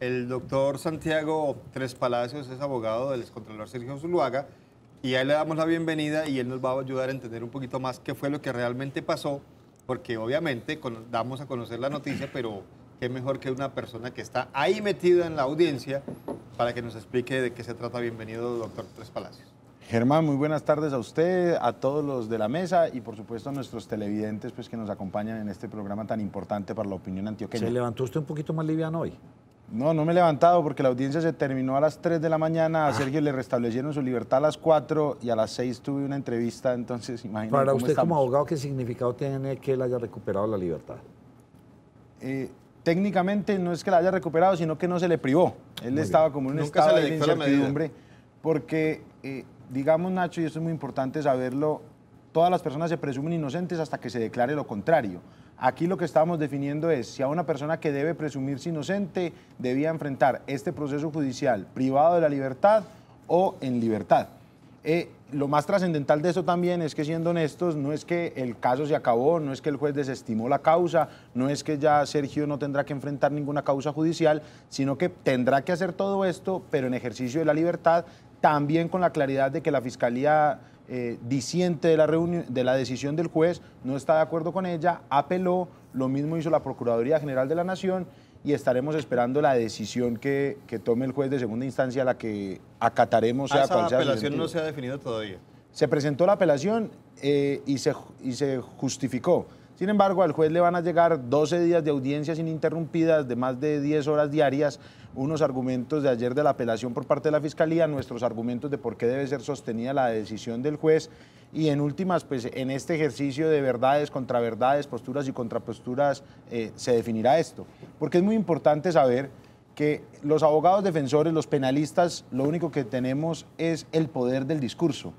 El doctor Santiago Tres Palacios es abogado del excontralor Sergio Zuluaga y ahí le damos la bienvenida y él nos va a ayudar a entender un poquito más qué fue lo que realmente pasó, porque obviamente damos a conocer la noticia, pero qué mejor que una persona que está ahí metida en la audiencia para que nos explique de qué se trata. Bienvenido, doctor Tres Palacios. Germán, muy buenas tardes a usted, a todos los de la mesa y por supuesto a nuestros televidentes pues, que nos acompañan en este programa tan importante para la opinión antioqueña. ¿Se levantó usted un poquito más liviano hoy? No, no me he levantado porque la audiencia se terminó a las 3 de la mañana. A ah. Sergio le restablecieron su libertad a las 4 y a las 6 tuve una entrevista, entonces imagínate. Para usted como abogado, ¿qué significado tiene que él haya recuperado la libertad? Eh, técnicamente no es que la haya recuperado, sino que no se le privó. Él estaba como en un estado de incertidumbre. Porque, eh, digamos, Nacho, y esto es muy importante saberlo, todas las personas se presumen inocentes hasta que se declare lo contrario. Aquí lo que estábamos definiendo es si a una persona que debe presumirse inocente debía enfrentar este proceso judicial privado de la libertad o en libertad. Eh, lo más trascendental de esto también es que, siendo honestos, no es que el caso se acabó, no es que el juez desestimó la causa, no es que ya Sergio no tendrá que enfrentar ninguna causa judicial, sino que tendrá que hacer todo esto, pero en ejercicio de la libertad, también con la claridad de que la Fiscalía eh, disiente de la, de la decisión del juez, no está de acuerdo con ella, apeló, lo mismo hizo la Procuraduría General de la Nación y estaremos esperando la decisión que, tome el juez de segunda instancia, la que acataremos. Ah, sea cual apelación no se ha definido todavía. Se presentó la apelación eh, y, se, y se justificó. Sin embargo, al juez le van a llegar 12 días de audiencias ininterrumpidas de más de 10 horas diarias, unos argumentos de ayer de la apelación por parte de la Fiscalía, nuestros argumentos de por qué debe ser sostenida la decisión del juez y en últimas, pues en este ejercicio de verdades, contraverdades, posturas y contraposturas eh, se definirá esto. Porque es muy importante saber que los abogados defensores, los penalistas, lo único que tenemos es el poder del discurso.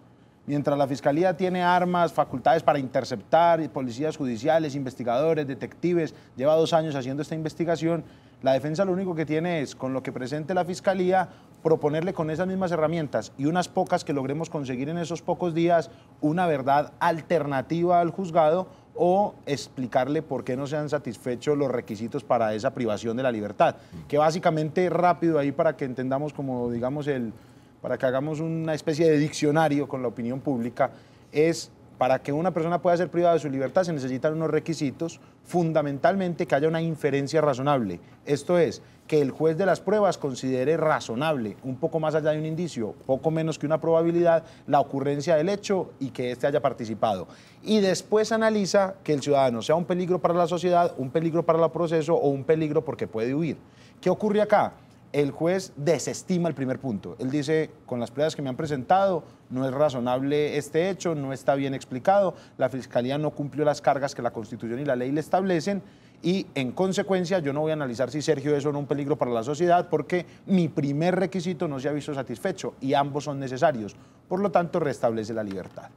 Mientras la Fiscalía tiene armas, facultades para interceptar, policías judiciales, investigadores, detectives, lleva dos años haciendo esta investigación, la defensa lo único que tiene es, con lo que presente la Fiscalía, proponerle con esas mismas herramientas y unas pocas que logremos conseguir en esos pocos días una verdad alternativa al juzgado o explicarle por qué no se han satisfecho los requisitos para esa privación de la libertad. Que básicamente rápido ahí para que entendamos como digamos el, para que hagamos una especie de diccionario con la opinión pública, es para que una persona pueda ser privada de su libertad se necesitan unos requisitos, fundamentalmente que haya una inferencia razonable. Esto es, que el juez de las pruebas considere razonable, un poco más allá de un indicio, poco menos que una probabilidad, la ocurrencia del hecho y que éste haya participado. Y después analiza que el ciudadano sea un peligro para la sociedad, un peligro para el proceso o un peligro porque puede huir. ¿Qué ocurre acá? el juez desestima el primer punto. Él dice, con las pruebas que me han presentado, no es razonable este hecho, no está bien explicado, la Fiscalía no cumplió las cargas que la Constitución y la ley le establecen y, en consecuencia, yo no voy a analizar si Sergio es o no un peligro para la sociedad porque mi primer requisito no se ha visto satisfecho y ambos son necesarios. Por lo tanto, restablece la libertad.